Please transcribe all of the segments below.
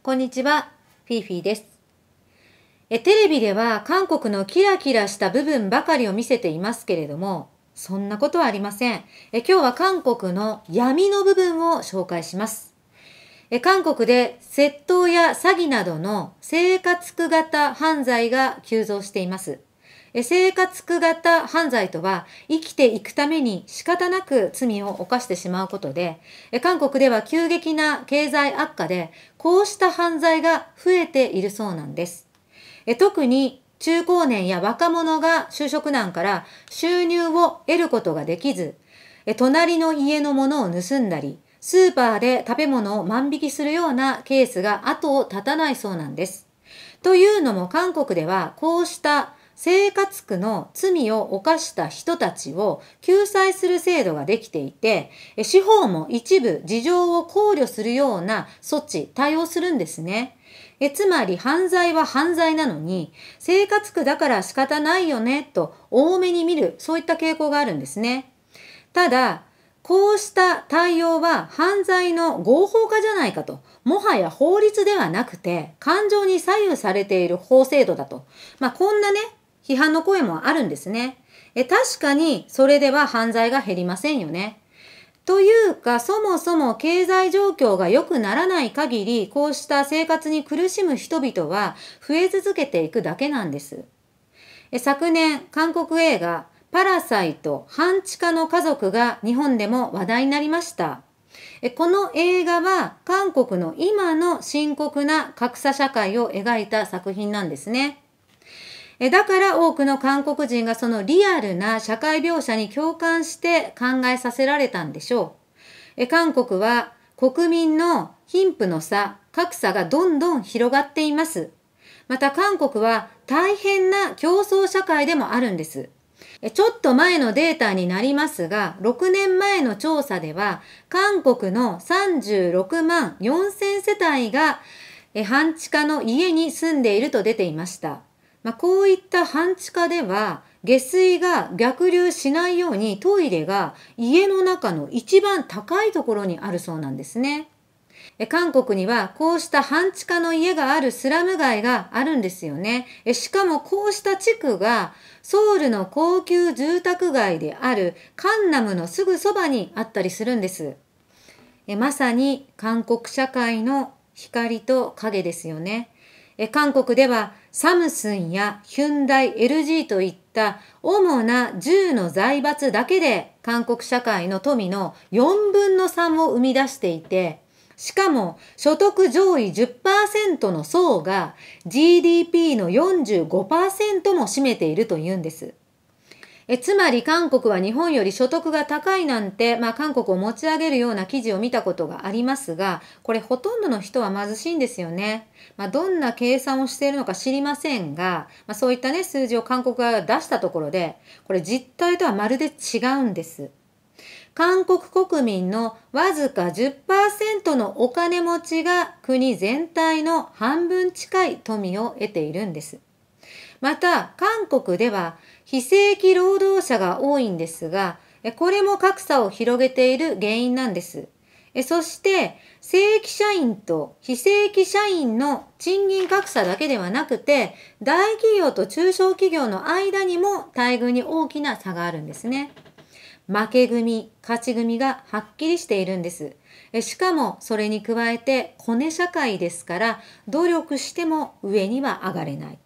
こんにちは、フィーフィーです。え、テレビでは韓国のキラキラした部分ばかりを見せていますけれども、そんなことはありません。え、今日は韓国の闇の部分を紹介します。え、韓国で窃盗や詐欺などの生活苦型犯罪が急増しています。生活苦型犯罪とは生きていくために仕方なく罪を犯してしまうことで、韓国では急激な経済悪化でこうした犯罪が増えているそうなんです。特に中高年や若者が就職難から収入を得ることができず、隣の家のものを盗んだり、スーパーで食べ物を万引きするようなケースが後を絶たないそうなんです。というのも韓国ではこうした生活苦の罪を犯した人たちを救済する制度ができていて、司法も一部事情を考慮するような措置、対応するんですね。えつまり犯罪は犯罪なのに、生活苦だから仕方ないよねと多めに見る、そういった傾向があるんですね。ただ、こうした対応は犯罪の合法化じゃないかと、もはや法律ではなくて、感情に左右されている法制度だと。まあ、こんなね、批判の声もあるんですね。え確かにそれでは犯罪が減りませんよね。というか、そもそも経済状況が良くならない限り、こうした生活に苦しむ人々は増え続けていくだけなんです。え昨年、韓国映画、パラサイト半地下の家族が日本でも話題になりました。この映画は韓国の今の深刻な格差社会を描いた作品なんですね。えだから多くの韓国人がそのリアルな社会描写に共感して考えさせられたんでしょう。え韓国は国民の貧富の差、格差がどんどん広がっています。また韓国は大変な競争社会でもあるんです。ちょっと前のデータになりますが、6年前の調査では、韓国の36万4000世帯が半地下の家に住んでいると出ていました。まあ、こういった半地下では下水が逆流しないようにトイレが家の中の一番高いところにあるそうなんですね。韓国にはこうした半地下の家があるスラム街があるんですよね。しかもこうした地区がソウルの高級住宅街であるカンナムのすぐそばにあったりするんです。まさに韓国社会の光と影ですよね。韓国ではサムスンやヒュンダイ、LG といった主な10の財閥だけで韓国社会の富の4分の3を生み出していて、しかも所得上位10%の層が GDP の45%も占めているというんです。えつまり韓国は日本より所得が高いなんて、まあ、韓国を持ち上げるような記事を見たことがありますが、これほとんどの人は貧しいんですよね。まあ、どんな計算をしているのか知りませんが、まあ、そういったね、数字を韓国側が出したところで、これ実態とはまるで違うんです。韓国国民のわずか10%のお金持ちが国全体の半分近い富を得ているんです。また、韓国では非正規労働者が多いんですが、これも格差を広げている原因なんです。そして、正規社員と非正規社員の賃金格差だけではなくて、大企業と中小企業の間にも待遇に大きな差があるんですね。負け組、勝ち組がはっきりしているんです。しかも、それに加えて、コネ社会ですから、努力しても上には上がれない。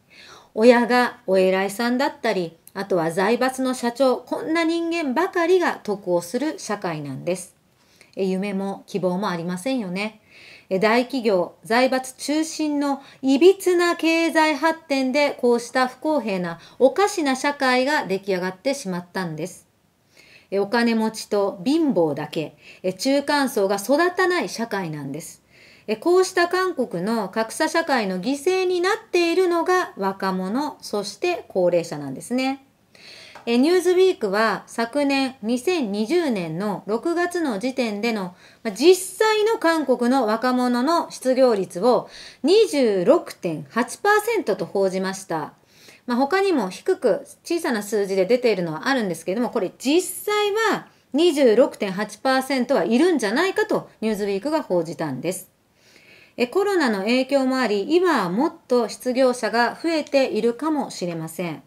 親がお偉いさんだったり、あとは財閥の社長、こんな人間ばかりが得をする社会なんです。夢も希望もありませんよね。大企業、財閥中心のいびつな経済発展でこうした不公平なおかしな社会が出来上がってしまったんです。お金持ちと貧乏だけ、中間層が育たない社会なんです。こうした韓国の格差社会の犠牲になっているのが若者、そして高齢者なんですね。えニューズウィークは昨年2020年の6月の時点での実際の韓国の若者の失業率を26.8%と報じました。まあ、他にも低く小さな数字で出ているのはあるんですけれども、これ実際は26.8%はいるんじゃないかとニューズウィークが報じたんです。えコロナの影響もあり、今はもっと失業者が増えているかもしれません。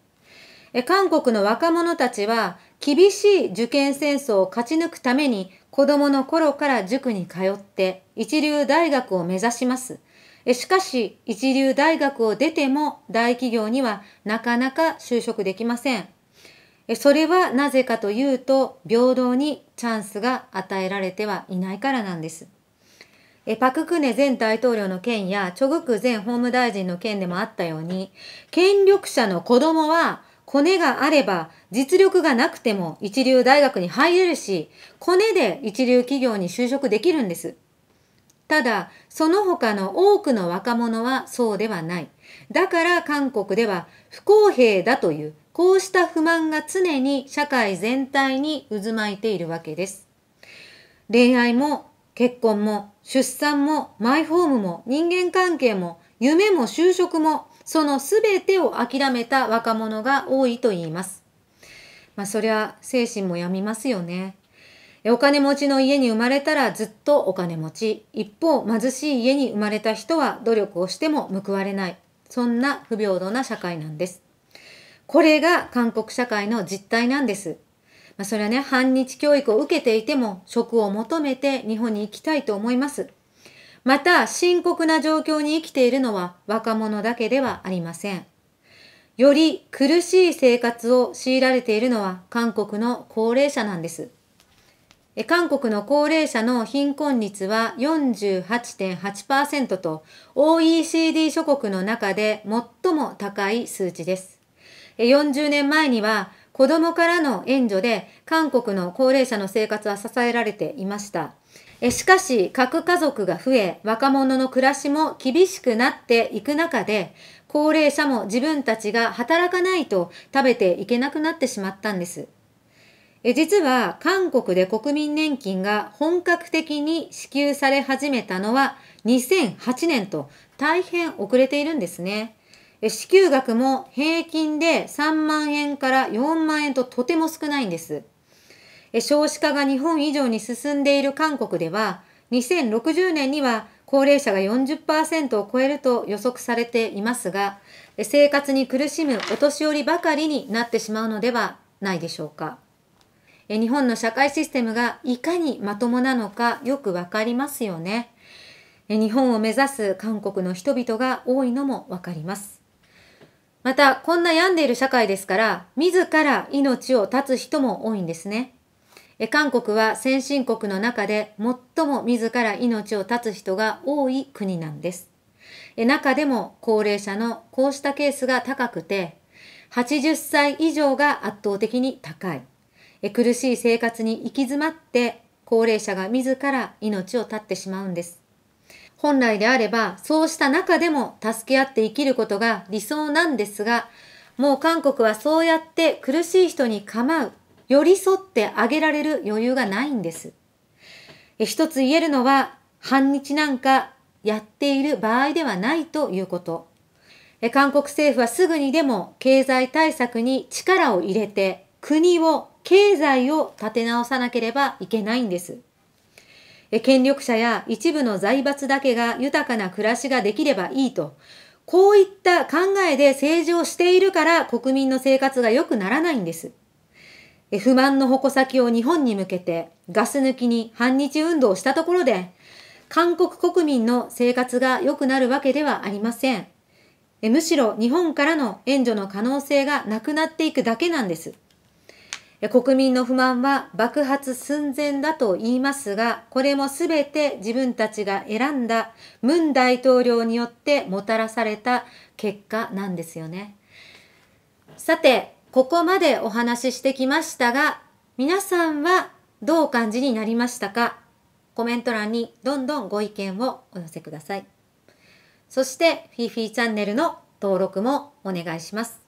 え韓国の若者たちは、厳しい受験戦争を勝ち抜くために、子供の頃から塾に通って、一流大学を目指します。えしかし、一流大学を出ても、大企業にはなかなか就職できません。それはなぜかというと、平等にチャンスが与えられてはいないからなんです。えパク・クネ前大統領の件や、チョグク前法務大臣の件でもあったように、権力者の子供は、コネがあれば、実力がなくても一流大学に入れるし、コネで一流企業に就職できるんです。ただ、その他の多くの若者はそうではない。だから韓国では不公平だという、こうした不満が常に社会全体に渦巻いているわけです。恋愛も結婚も出産も、マイホームも、人間関係も、夢も就職も、その全てを諦めた若者が多いと言います。まあそりゃ精神も病みますよね。お金持ちの家に生まれたらずっとお金持ち。一方、貧しい家に生まれた人は努力をしても報われない。そんな不平等な社会なんです。これが韓国社会の実態なんです。まあ、それはね、反日教育を受けていても、職を求めて日本に行きたいと思います。また、深刻な状況に生きているのは若者だけではありません。より苦しい生活を強いられているのは韓国の高齢者なんです。韓国の高齢者の貧困率は48.8%と OECD 諸国の中で最も高い数値です。40年前には子供からの援助で韓国の高齢者の生活は支えられていました。しかし、核家族が増え、若者の暮らしも厳しくなっていく中で、高齢者も自分たちが働かないと食べていけなくなってしまったんです。実は、韓国で国民年金が本格的に支給され始めたのは2008年と大変遅れているんですね。支給額も平均で3万円から4万円ととても少ないんです。少子化が日本以上に進んでいる韓国では、2060年には高齢者が40%を超えると予測されていますが、生活に苦しむお年寄りばかりになってしまうのではないでしょうか。日本の社会システムがいかにまともなのかよくわかりますよね。日本を目指す韓国の人々が多いのもわかります。また、こんな病んでいる社会ですから、自ら命を絶つ人も多いんですね。韓国は先進国の中で最も自ら命を絶つ人が多い国なんです。中でも高齢者のこうしたケースが高くて、80歳以上が圧倒的に高い。苦しい生活に行き詰まって高齢者が自ら命を絶ってしまうんです。本来であれば、そうした中でも助け合って生きることが理想なんですが、もう韓国はそうやって苦しい人に構う、寄り添ってあげられる余裕がないんです。一つ言えるのは、反日なんかやっている場合ではないということ。韓国政府はすぐにでも経済対策に力を入れて、国を、経済を立て直さなければいけないんです。権力者や一部の財閥だけが豊かな暮らしができればいいと、こういった考えで政治をしているから国民の生活が良くならないんです。不満の矛先を日本に向けてガス抜きに反日運動をしたところで、韓国国民の生活が良くなるわけではありません。むしろ日本からの援助の可能性がなくなっていくだけなんです。国民の不満は爆発寸前だと言いますが、これもすべて自分たちが選んだムン大統領によってもたらされた結果なんですよね。さて、ここまでお話ししてきましたが、皆さんはどうお感じになりましたかコメント欄にどんどんご意見をお寄せください。そして、フィーフィーチャンネルの登録もお願いします。